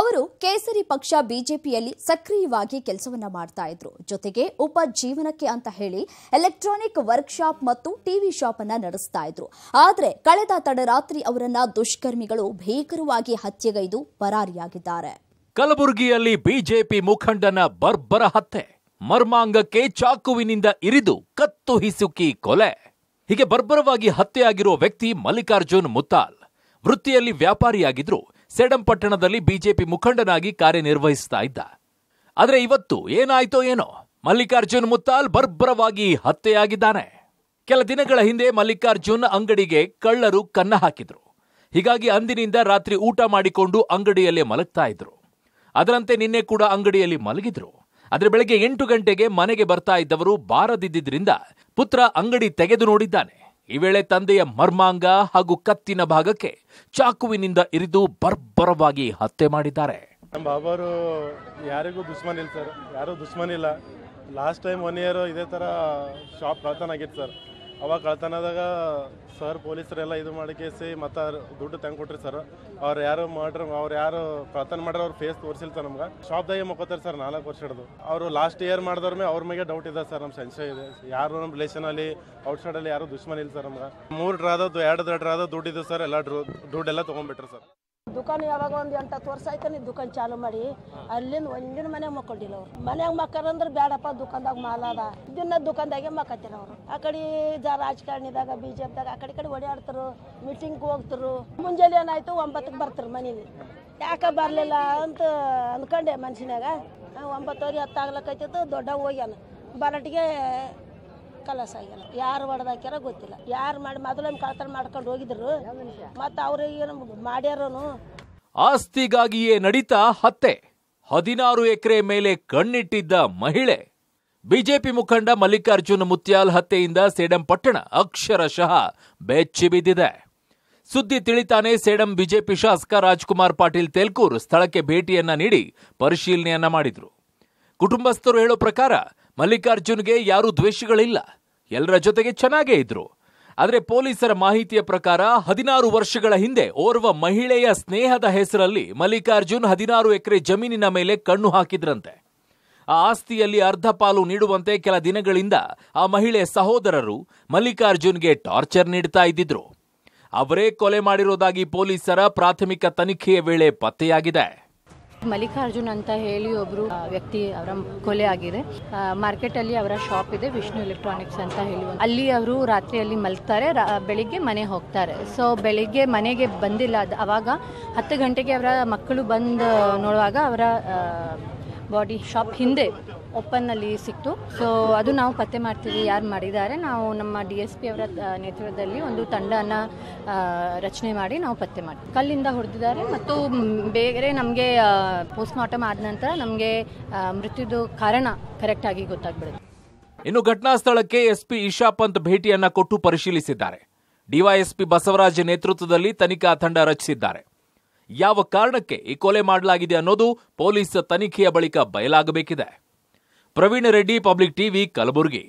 ಅವರು ಕೇಸರಿ ಪಕ್ಷ ಬಿಜೆಪಿಯಲ್ಲಿ ಸಕ್ರಿಯವಾಗಿ ಕೆಲಸವನ್ನ ಮಾಡ್ತಾ ಇದ್ರು ಜೊತೆಗೆ ಉಪಜೀವನಕ್ಕೆ ಅಂತ ಹೇಳಿ ಎಲೆಕ್ಟ್ರಾನಿಕ್ ವರ್ಕ್ಶಾಪ್ ಮತ್ತು ಟಿವಿ ಶಾಪ್ ಅನ್ನ ನಡೆಸ್ತಾ ಇದ್ರು ಆದರೆ ಕಳೆದ ತಡರಾತ್ರಿ ಅವರನ್ನ ದುಷ್ಕರ್ಮಿಗಳು ಭೀಕರವಾಗಿ ಹತ್ಯೆಗೈದು ಪರಾರಿಯಾಗಿದ್ದಾರೆ ಕಲಬುರಗಿಯಲ್ಲಿ ಬಿಜೆಪಿ ಮುಖಂಡನ ಬರ್ಬರ ಹತ್ಯೆ ಮರ್ಮಾಂಗಕ್ಕೆ ಚಾಕುವಿನಿಂದ ಇರಿದು ಕತ್ತು ಹಿಸುಕಿ ಕೊಲೆ ಹೀಗೆ ಬರ್ಬರವಾಗಿ ಹತ್ಯೆಯಾಗಿರುವ ವ್ಯಕ್ತಿ ಮಲ್ಲಿಕಾರ್ಜುನ್ ಮುತ್ತಾಲ್ ವೃತ್ತಿಯಲ್ಲಿ ವ್ಯಾಪಾರಿಯಾಗಿದ್ರು ಸೇಡಂ ಪಟ್ಟಣದಲ್ಲಿ ಬಿಜೆಪಿ ಮುಖಂಡನಾಗಿ ಕಾರ್ಯನಿರ್ವಹಿಸ್ತಾ ಇದ್ದ ಆದರೆ ಇವತ್ತು ಏನಾಯ್ತೋ ಏನೋ ಮಲ್ಲಿಕಾರ್ಜುನ್ ಮುತ್ತಾಲ್ ಬರ್ಬರವಾಗಿ ಹತ್ಯೆಯಾಗಿದ್ದಾನೆ ಕೆಲ ದಿನಗಳ ಹಿಂದೆ ಮಲ್ಲಿಕಾರ್ಜುನ್ ಅಂಗಡಿಗೆ ಕಳ್ಳರು ಕನ್ನ ಹಾಕಿದ್ರು ಹೀಗಾಗಿ ಅಂದಿನಿಂದ ರಾತ್ರಿ ಊಟ ಮಾಡಿಕೊಂಡು ಅಂಗಡಿಯಲ್ಲೇ ಮಲಗ್ತಾ ಇದ್ರು ಅದರಂತೆ ನಿನ್ನೆ ಕೂಡ ಅಂಗಡಿಯಲ್ಲಿ ಮಲಗಿದ್ರು ಆದರೆ ಬೆಳಗ್ಗೆ ಎಂಟು ಗಂಟೆಗೆ ಮನೆಗೆ ಬರ್ತಾ ಇದ್ದವರು ಬಾರದಿದ್ದರಿಂದ ಪುತ್ರ ಅಂಗಡಿ ತೆಗೆದು ನೋಡಿದ್ದಾನೆ ಈ ವೇಳೆ ತಂದೆಯ ಮರ್ಮಾಂಗ ಹಾಗೂ ಕತ್ತಿನ ಭಾಗಕ್ಕೆ ಚಾಕುವಿನಿಂದ ಇರಿದು ಬರ್ಬರವಾಗಿ ಹತ್ಯೆ ಮಾಡಿದ್ದಾರೆ ನಮ್ಮ ಬಾಬಾರು ಯಾರಿಗೂ ದುಶ್ಮನ್ ಇಲ್ಲ ಸರ್ ಯಾರು ದುಶ್ಮನ್ ಇಲ್ಲ ಲಾಸ್ಟ್ ಟೈಮ್ ಒನ್ ಇಯರ್ ಇದೇ ತರ ಶಾಪ್ ಪ್ರಾರ್ಥನೆ ಆಗಿತ್ತು ಸರ್ ಅವಾಗ ಕಳ್ತನದಾಗ ಸರ್ ಪೊಲೀಸರೆಲ್ಲ ಇದು ಮಾಡಿ ಕೇಸಿ ಮತ್ತು ದುಡ್ಡು ತಂಗ್ ಕೊಟ್ರಿ ಸರ್ ಅವ್ರು ಯಾರು ಮಾಡ್ರ ಅವ್ರು ಯಾರು ಕಳ್ತನ ಮಾಡ್ರ ಅವ್ರ ಫೇಸ್ ತೋರಿಸಿಲ್ಲ ನಮ್ಗೆ ಶಾಪ್ದಾಗೆ ಮಕ್ಕೋತಾರೆ ಸರ್ ನಾಲ್ಕು ವರ್ಷ ಹಿಡಿದು ಅವರು ಲಾಸ್ಟ್ ಇಯರ್ ಮಾಡಿದವ್ರ ಮೇಲೆ ಅವ್ರ ಮೇಲೆ ಡೌಟ್ ಇದೆ ಸರ್ ನಮ್ಮ ಸಂಶಯ ಇದೆ ಯಾರು ನಮ್ಮ ರಿಲೇಷನಲ್ಲಿ ಔಟ್ಸೈಡಲ್ಲಿ ಯಾರು ದುಶ್ಮನ್ ಇಲ್ಲ ಸರ್ ನಮ್ಗೆ ಮೂರು ಡ್ರಾದ ಎರಡು ದುಡ್ಡು ದುಡ್ಡಿದ್ದು ಸರ್ ಎಲ್ಲ ಡ್ರೂ ದುಡ್ಡೆಲ್ಲ ತೊಗೊಂಡ್ಬಿಟ್ರಿ ಸರ್ ದುಕಾನ್ ಯಾವಾಗ ಒಂದು ಹತ್ತು ವರ್ಷ ಆಯ್ತು ನೀ ದುಕಾನ್ ಚಾಲು ಮಾಡಿ ಅಲ್ಲಿಂದ ಒಂದಿನ ಮನ್ಯಾಗ ಮಕ್ಕೊಂಡಿಲ್ಲ ಅವ್ರು ಮನ್ಯಾಗ ಮಕ್ಕಳಂದ್ರೆ ಬೇಡಪ್ಪ ದುಕಾನ್ದಾಗ ಮಾಲ ಅದ ದಿನ ದುಕಾನ್ದಾಗೆ ಮಕ್ಕತ್ತಿರ ಅವರು ಆ ಕಡೆ ಜಾ ರಾಜಕಾರಣಿದಾಗ ಬಿ ಜೆ ಪಿದಾಗ ಆ ಕಡೆ ಕಡೆ ಓಡಾಡ್ತರು ಮೀಟಿಂಗ್ ಹೋಗ್ತರು ಮುಂಜಾನೆ ಏನಾಯ್ತು ಒಂಬತ್ತಕ್ಕೆ ಬರ್ತಾರೆ ಮನೇಲಿ ಯಾಕೆ ಬರಲಿಲ್ಲ ಅಂತ ಅಂದ್ಕೊಂಡೆ ಮನ್ಸಿನಾಗ ಒಂಬತ್ತುವರೆ ಹತ್ತಾಗ್ಲಕ್ಕೈತಿತ್ತು ದೊಡ್ಡ ಹೋಗ್ಯಾನ ಬರಟ್ಗೆ ಕಲಸ ಆಗ್ಯಾನ ಯಾರು ಹೊಡೆದಾಕ್ಯಾರ ಗೊತ್ತಿಲ್ಲ ಯಾರು ಮಾಡಿ ಕಳ್ತನ ಮಾಡ್ಕೊಂಡು ಹೋಗಿದ್ರು ಅವ್ರಿಗೆ ಮಾಡ್ಯಾರನು ಆಸ್ತಿಗಾಗಿಯೇ ನಡೀತಾ ಹತ್ತೆ ಹದಿನಾರು ಎಕರೆ ಮೇಲೆ ಕಣ್ಣಿಟ್ಟಿದ್ದ ಮಹಿಳೆ ಬಿಜೆಪಿ ಮುಖಂಡ ಮಲ್ಲಿಕಾರ್ಜುನ್ ಮುತ್ಯಾಲ್ ಹತ್ಯೆಯಿಂದ ಸೇಡಂ ಪಟ್ಟಣ ಅಕ್ಷರಶಃ ಬೆಚ್ಚಿ ಬಿದ್ದಿದೆ ಸುದ್ದಿ ತಿಳಿತಾನೆ ಸೇಡಂ ಬಿಜೆಪಿ ಶಾಸಕ ರಾಜ್ಕುಮಾರ್ ಪಾಟೀಲ್ ತೆಲ್ಕೂರ್ ಸ್ಥಳಕ್ಕೆ ಭೇಟಿಯನ್ನ ನೀಡಿ ಪರಿಶೀಲನೆಯನ್ನ ಮಾಡಿದ್ರು ಕುಟುಂಬಸ್ಥರು ಹೇಳೋ ಪ್ರಕಾರ ಮಲ್ಲಿಕಾರ್ಜುನ್ಗೆ ಯಾರೂ ದ್ವೇಷಗಳಿಲ್ಲ ಎಲ್ಲರ ಜೊತೆಗೆ ಚೆನ್ನಾಗೇ ಇದ್ರು ಆದರೆ ಪೊಲೀಸರ ಮಾಹಿತಿಯ ಪ್ರಕಾರ ಹದಿನಾರು ವರ್ಷಗಳ ಹಿಂದೆ ಓರ್ವ ಮಹಿಳೆಯ ಸ್ನೇಹದ ಹೆಸರಲ್ಲಿ ಮಲ್ಲಿಕಾರ್ಜುನ್ ಹದಿನಾರು ಎಕರೆ ಜಮೀನಿನ ಮೇಲೆ ಕಣ್ಣು ಹಾಕಿದ್ರಂತೆ ಆ ಆಸ್ತಿಯಲ್ಲಿ ಅರ್ಧ ಪಾಲು ನೀಡುವಂತೆ ಕೆಲ ದಿನಗಳಿಂದ ಆ ಮಹಿಳೆ ಸಹೋದರರು ಮಲ್ಲಿಕಾರ್ಜುನ್ಗೆ ಟಾರ್ಚರ್ ನೀಡ್ತಾ ಇದ್ದಿದ್ರು ಅವರೇ ಕೊಲೆ ಮಾಡಿರೋದಾಗಿ ಪೊಲೀಸರ ಪ್ರಾಥಮಿಕ ತನಿಖೆಯ ವೇಳೆ ಪತ್ತೆಯಾಗಿದೆ ಮಲ್ಲಿಕಾರ್ಜುನ್ ಅಂತ ಹೇಳಿ ಒಬ್ಬರು ವ್ಯಕ್ತಿ ಅವರ ಕೊಲೆ ಆಗಿದೆ ಮಾರ್ಕೆಟ್ ಅಲ್ಲಿ ಅವರ ಶಾಪ್ ಇದೆ ವಿಷ್ಣು ಎಲೆಕ್ಟ್ರಾನಿಕ್ಸ್ ಅಂತ ಹೇಳಿ ಅಲ್ಲಿ ಅವರು ರಾತ್ರಿಯಲ್ಲಿ ಮಲ್ತಾರೆ ಬೆಳಿಗ್ಗೆ ಮನೆ ಹೋಗ್ತಾರೆ ಸೊ ಬೆಳಿಗ್ಗೆ ಮನೆಗೆ ಬಂದಿಲ್ಲ ಅದು ಅವಾಗ ಹತ್ತು ಗಂಟೆಗೆ ಅವರ ಮಕ್ಕಳು ಬಂದು ನೋಡುವಾಗ ಅವರ ಬಾಡಿ ಶಾಪ್ ಹಿಂದೆ ಓಪನ್ನಲ್ಲಿ ಸಿಕ್ತು ಸೊ ಅದು ನಾವು ಪತ್ತೆ ಮಾಡ್ತೀವಿ ಯಾರು ಮಾಡಿದ್ದಾರೆ ನಾವು ನಮ್ಮ ಡಿ ಎಸ್ ಪಿ ಅವರ ನೇತೃತ್ವದಲ್ಲಿ ಒಂದು ತಂಡನ ರಚನೆ ಮಾಡಿ ನಾವು ಪತ್ತೆ ಮಾಡಿ ಕಲ್ಲಿಂದ ಹೊಡೆದಿದ್ದಾರೆ ಮತ್ತು ಬೇರೆ ನಮಗೆ ಪೋಸ್ಟ್ ಮಾರ್ಟಮ್ ಆದ ನಂತರ ನಮಗೆ ಮೃತ್ಯುದು ಕಾರಣ ಕರೆಕ್ಟಾಗಿ ಗೊತ್ತಾಗ್ಬಿಡುತ್ತೆ ಇನ್ನು ಘಟನಾ ಸ್ಥಳಕ್ಕೆ ಎಸ್ಪಿ ಇಶಾ ಪಂತ್ ಭೇಟಿಯನ್ನ ಕೊಟ್ಟು ಪರಿಶೀಲಿಸಿದ್ದಾರೆ ಡಿವೈಎಸ್ಪಿ ಬಸವರಾಜ್ ನೇತೃತ್ವದಲ್ಲಿ ತನಿಖಾ ತಂಡ ರಚಿಸಿದ್ದಾರೆ ಯಾವ ಕಾರಣಕ್ಕೆ ಈ ಕೊಲೆ ಮಾಡಲಾಗಿದೆ ಅನ್ನೋದು ಪೊಲೀಸ್ ತನಿಖೆಯ ಬಳಿಕ ಬಯಲಾಗಬೇಕಿದೆ ಪ್ರವೀಣ್ ರೆಡ್ಡಿ ಪಬ್ಲಿಕ್ ಟಿವಿ ಕಲಬುರಗಿ